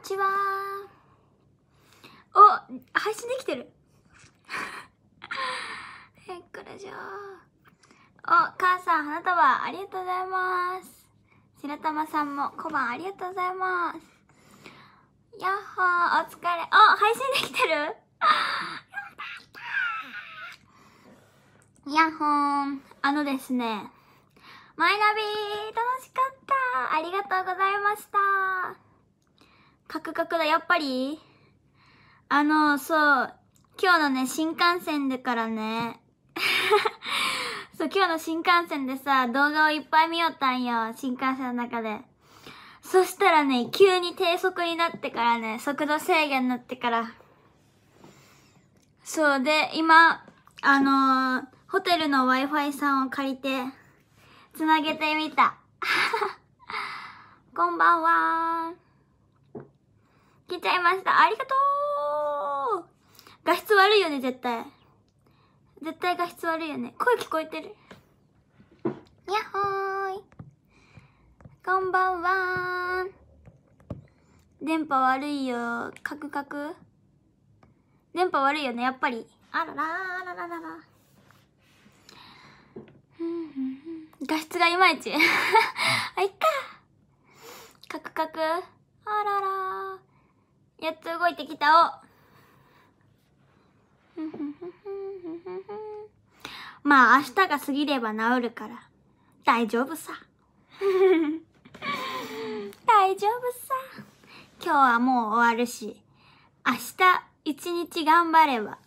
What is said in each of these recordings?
んちはお配信できてる えっこれじゃお母さん花束ありがとうございます白玉さんも小判ありがとうございますやっほーお疲れお配信できてるやっほーあのですねマイナビ楽しかったありがとうございましたカクカクだ、やっぱりあの、そう、今日のね、新幹線でからね、そう、今日の新幹線でさ、動画をいっぱい見よったんよ、新幹線の中で。そしたらね、急に低速になってからね、速度制限になってから。そう、で、今、あのー、ホテルの Wi-Fi さんを借りて、つなげてみた。こんばんは来ちゃいました。ありがとう画質悪いよね、絶対。絶対画質悪いよね。声聞こえてる。やっほーい。こんばんは電波悪いよ。カクカク。電波悪いよね、やっぱり。あららーらららら。画質がいまいち。あ、いっか。カクカク。あららやっと動いてきたお まあ明日が過ぎれば治るから大丈夫さ 大丈夫さ今日はもう終わるし明日一日頑張れば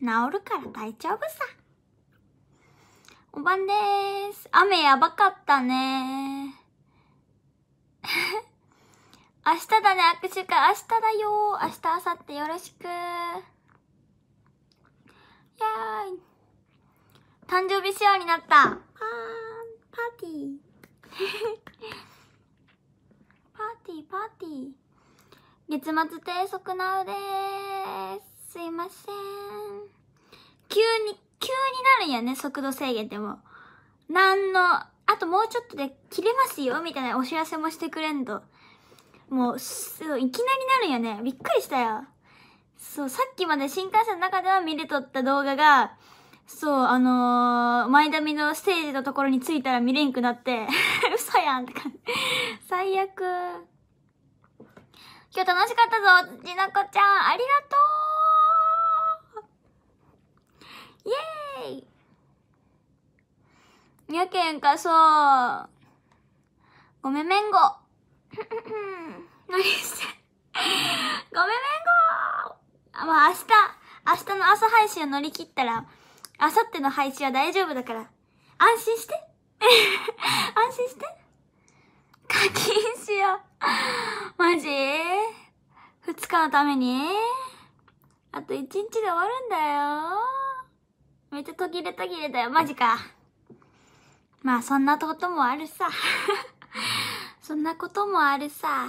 治るから大丈夫さおばんです雨やばかったね 明日だね、握手会。明日だよ明日、明後日よろしく。やーい。誕生日仕様になった。パーン、パーティー。パーティー、パーティー。月末低速なうでーす。すいません。急に、急になるんやね、速度制限でも。なんの、あともうちょっとで切れますよ、みたいなお知らせもしてくれんと。もう、いきなりなるよね。びっくりしたよ。そう、さっきまで新幹線の中では見れとった動画が、そう、あのー、前髪のステージのところに着いたら見れんくなって、嘘やんって感じ。最悪。今日楽しかったぞ、じなこちゃん。ありがとうイェーイやけんかそう。ごめめんご。何してごめめんごまあ明日、明日の朝配信を乗り切ったら、明後日の配信は大丈夫だから、安心して。安心して。課金しよう。マジ二日のためにあと一日で終わるんだよ。めっちゃ途切れ途切れだよ。マジか。まあそんなこともあるさ。そんなこともあるさ。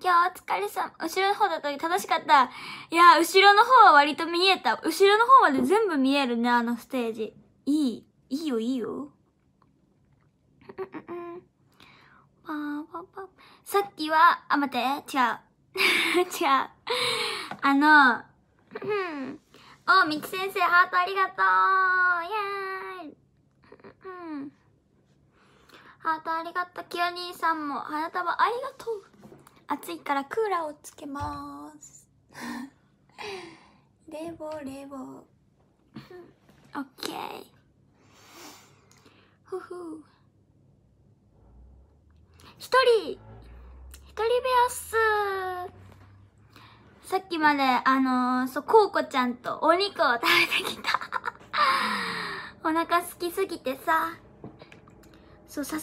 今日お疲れさ後ろの方だった楽しかった。いや、後ろの方は割と見えた。後ろの方まで全部見えるね、あのステージ。いい。いいよ、いいよ。さっきは、あ、待って、違う。違う。あの、うん。お、みち先生、ハートありがとうイェーイハートありがとう。キヨ兄さんも花束ありがとう。暑いからクーラーをつけます。冷房、冷房。オッケー。ふふ。一人、一人部屋っす。さっきまで、あのー、そう、コウコちゃんとお肉を食べてきた。お腹すきすぎてさ。そう、さす